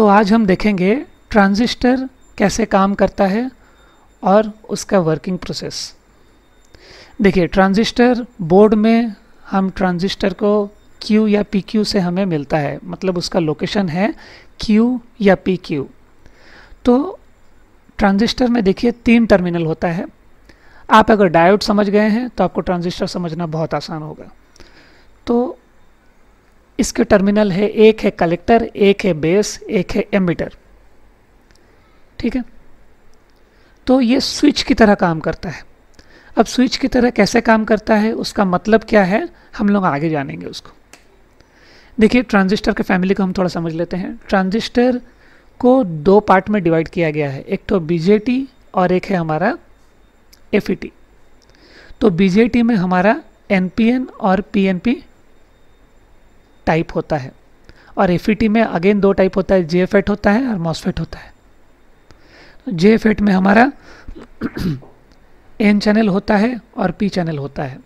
तो आज हम देखेंगे ट्रांजिस्टर कैसे काम करता है और उसका वर्किंग प्रोसेस देखिए ट्रांजिस्टर बोर्ड में हम ट्रांजिस्टर को Q या PQ से हमें मिलता है मतलब उसका लोकेशन है Q या PQ तो ट्रांजिस्टर में देखिए तीन टर्मिनल होता है आप अगर डायोड समझ गए हैं तो आपको ट्रांजिस्टर समझना बहुत आसान होगा तो इसके टर्मिनल है एक है कलेक्टर एक है बेस एक है एमिटर ठीक है तो ये स्विच की तरह काम करता है अब स्विच की तरह कैसे काम करता है उसका मतलब क्या है हम लोग आगे जानेंगे उसको देखिए ट्रांजिस्टर के फैमिली को हम थोड़ा समझ लेते हैं ट्रांजिस्टर को दो पार्ट में डिवाइड किया गया है एक तो बीजेटी और एक है हमारा एफ तो बीजेटी में हमारा एन और पी टाइप होता है और एफ में अगेन दो टाइप होता है जे होता है और मॉसफेट होता है जे में हमारा एन चैनल होता है और पी चैनल होता है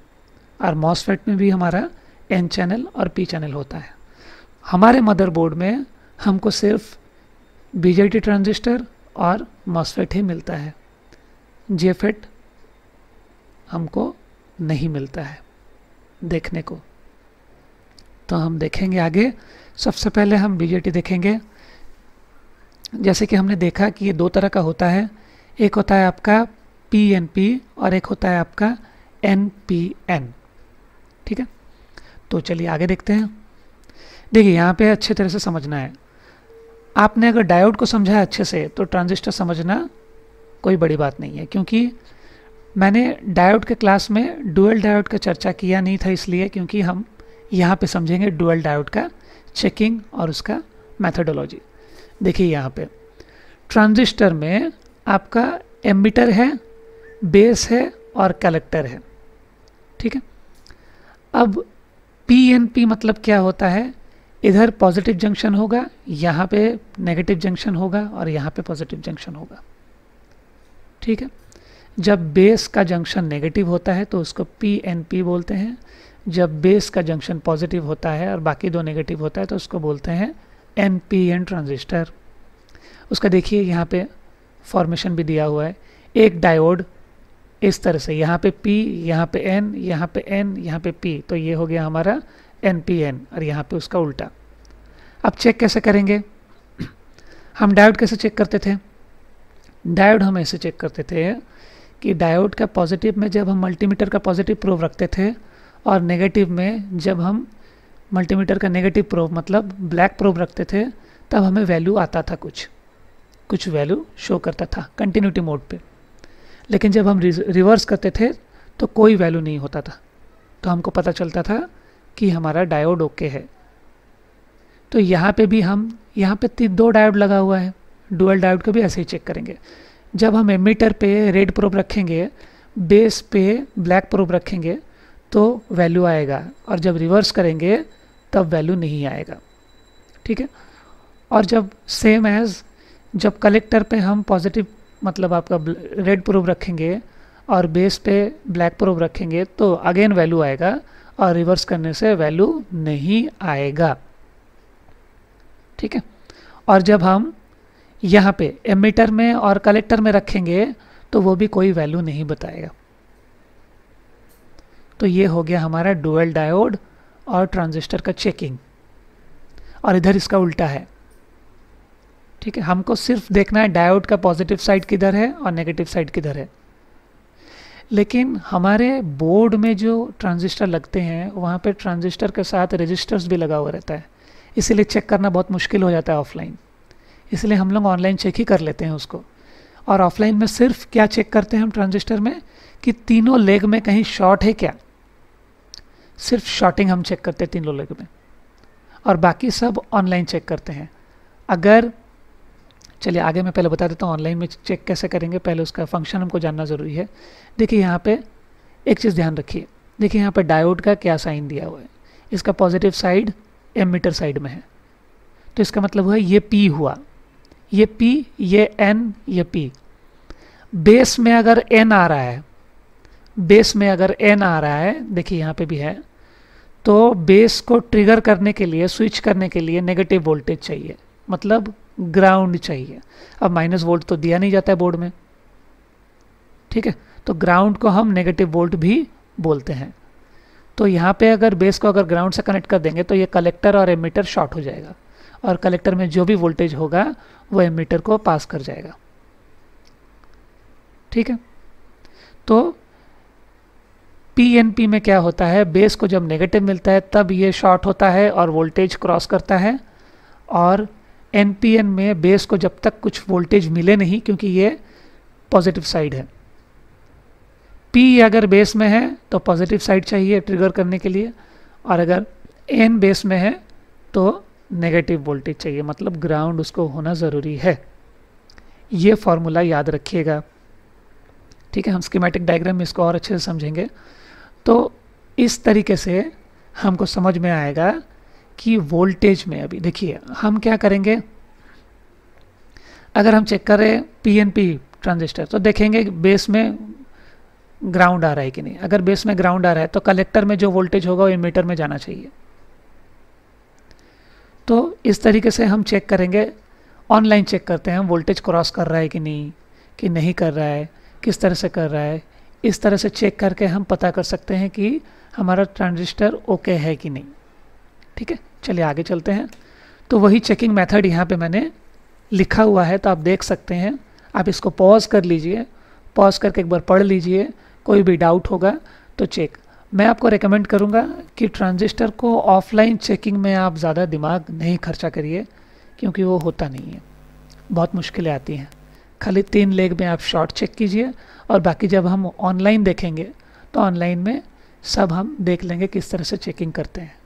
और मॉसफेट में भी हमारा एन चैनल और पी चैनल होता है हमारे मदरबोर्ड में हमको सिर्फ बीजेटी ट्रांजिस्टर और मॉसफेट ही मिलता है जे हमको नहीं मिलता है देखने को तो हम देखेंगे आगे सबसे पहले हम बीजेटी देखेंगे जैसे कि हमने देखा कि ये दो तरह का होता है एक होता है आपका पी एन पी और एक होता है आपका एन पी एन ठीक है तो चलिए आगे देखते हैं देखिए यहाँ पे अच्छे तरह से समझना है आपने अगर डायोड को समझा अच्छे से तो ट्रांजिस्टर समझना कोई बड़ी बात नहीं है क्योंकि मैंने डायोड के क्लास में डुअल डायोड का चर्चा किया नहीं था इसलिए क्योंकि हम यहाँ पे समझेंगे डुअल डायोड का चेकिंग और उसका मैथडोलॉजी देखिए यहाँ पे ट्रांजिस्टर में आपका एमिटर है बेस है और कलेक्टर है ठीक है अब पी मतलब क्या होता है इधर पॉजिटिव जंक्शन होगा यहाँ पे नेगेटिव जंक्शन होगा और यहाँ पे पॉजिटिव जंक्शन होगा ठीक है जब बेस का जंक्शन नेगेटिव होता है तो उसको पी एन पी बोलते हैं जब बेस का जंक्शन पॉजिटिव होता है और बाकी दो नेगेटिव होता है तो उसको बोलते हैं एन पी एन ट्रांजिस्टर उसका देखिए यहाँ पे फॉर्मेशन भी दिया हुआ है एक डायोड इस तरह से यहाँ पे पी यहाँ पे एन यहाँ पे एन यहाँ पे पी तो ये हो गया हमारा एन पी एन और यहाँ पे उसका उल्टा अब चेक कैसे करेंगे हम डायोड कैसे चेक करते थे डायोड हम ऐसे चेक करते थे कि डायोड का पॉजिटिव में जब हम मल्टीमीटर का पॉजिटिव प्रोव रखते थे और नेगेटिव में जब हम मल्टीमीटर का नेगेटिव प्रोव मतलब ब्लैक प्रोव रखते थे तब हमें वैल्यू आता था कुछ कुछ वैल्यू शो करता था कंटिन्यूटी मोड पे लेकिन जब हम रिवर्स करते थे तो कोई वैल्यू नहीं होता था तो हमको पता चलता था कि हमारा डायोड ओके है तो यहाँ पे भी हम यहाँ पे दो डायोड लगा हुआ है डुअल डायोड को भी ऐसे ही चेक करेंगे जब हम एमीटर पे रेड प्रोब रखेंगे बेस पे ब्लैक प्रोब रखेंगे तो वैल्यू आएगा और जब रिवर्स करेंगे तब वैल्यू नहीं आएगा ठीक है और जब सेम एज जब कलेक्टर पे हम पॉजिटिव मतलब आपका रेड प्रोब रखेंगे और बेस पे ब्लैक प्रोब रखेंगे तो अगेन वैल्यू आएगा और रिवर्स करने से वैल्यू नहीं आएगा ठीक है और जब हम यहाँ पे एमिटर में और कलेक्टर में रखेंगे तो वो भी कोई वैल्यू नहीं बताएगा तो ये हो गया हमारा डुअल डायोड और ट्रांजिस्टर का चेकिंग और इधर इसका उल्टा है ठीक है हमको सिर्फ देखना है डायोड का पॉजिटिव साइड किधर है और नेगेटिव साइड किधर है लेकिन हमारे बोर्ड में जो ट्रांजिस्टर लगते हैं वहाँ पर ट्रांजिस्टर के साथ रजिस्टर्स भी लगा हुआ रहता है इसीलिए चेक करना बहुत मुश्किल हो जाता है ऑफलाइन इसलिए हम लोग ऑनलाइन चेक ही कर लेते हैं उसको और ऑफलाइन में सिर्फ क्या चेक करते हैं हम ट्रांजिस्टर में कि तीनों लेग में कहीं शॉर्ट है क्या सिर्फ शॉर्टिंग हम चेक करते हैं तीनों लेग में और बाकी सब ऑनलाइन चेक करते हैं अगर चलिए आगे मैं पहले बता देता हूँ ऑनलाइन में चेक कैसे करेंगे पहले उसका फंक्शन हमको जानना ज़रूरी है देखिए यहाँ पे एक चीज़ ध्यान रखिए देखिए यहाँ पे डायोड का क्या साइन दिया हुआ है इसका पॉजिटिव साइड एमीटर साइड में है तो इसका मतलब हुआ ये पी हुआ ये P ये N ये P बेस में अगर N आ रहा है बेस में अगर N आ रहा है देखिए यहाँ पे भी है तो बेस को ट्रिगर करने के लिए स्विच करने के लिए नेगेटिव वोल्टेज चाहिए मतलब ग्राउंड चाहिए अब माइनस वोल्ट तो दिया नहीं जाता है बोर्ड में ठीक है तो ग्राउंड को हम नेगेटिव वोल्ट भी बोलते हैं तो यहाँ पे अगर बेस को अगर ग्राउंड से कनेक्ट कर देंगे तो ये कलेक्टर और एमीटर शॉर्ट हो जाएगा और कलेक्टर में जो भी वोल्टेज होगा वो एमीटर को पास कर जाएगा ठीक है तो पी में क्या होता है बेस को जब नेगेटिव मिलता है तब ये शॉर्ट होता है और वोल्टेज क्रॉस करता है और एन में बेस को जब तक कुछ वोल्टेज मिले नहीं क्योंकि ये पॉजिटिव साइड है पी अगर बेस में है तो पॉजिटिव साइड चाहिए ट्रिगर करने के लिए और अगर एन बेस में है तो नेगेटिव वोल्टेज चाहिए मतलब ग्राउंड उसको होना ज़रूरी है ये फार्मूला याद रखिएगा ठीक है हम स्कीमेटिक डायग्राम में इसको और अच्छे से समझेंगे तो इस तरीके से हमको समझ में आएगा कि वोल्टेज में अभी देखिए हम क्या करेंगे अगर हम चेक करें पीएनपी ट्रांजिस्टर तो देखेंगे बेस में ग्राउंड आ रहा है कि नहीं अगर बेस में ग्राउंड आ रहा है तो कलेक्टर में जो वोल्टेज होगा वो इमीटर में जाना चाहिए तो इस तरीके से हम चेक करेंगे ऑनलाइन चेक करते हैं हम वोल्टेज क्रॉस कर रहा है कि नहीं कि नहीं कर रहा है किस तरह से कर रहा है इस तरह से चेक करके हम पता कर सकते हैं कि हमारा ट्रांजिस्टर ओके है कि नहीं ठीक है चलिए आगे चलते हैं तो वही चेकिंग मेथड यहाँ पे मैंने लिखा हुआ है तो आप देख सकते हैं आप इसको पॉज कर लीजिए पॉज करके एक बार पढ़ लीजिए कोई भी डाउट होगा तो चेक मैं आपको रेकमेंड करूँगा कि ट्रांजिस्टर को ऑफलाइन चेकिंग में आप ज़्यादा दिमाग नहीं खर्चा करिए क्योंकि वो होता नहीं है बहुत मुश्किलें आती हैं खाली तीन लेग में आप शॉर्ट चेक कीजिए और बाकी जब हम ऑनलाइन देखेंगे तो ऑनलाइन में सब हम देख लेंगे किस तरह से चेकिंग करते हैं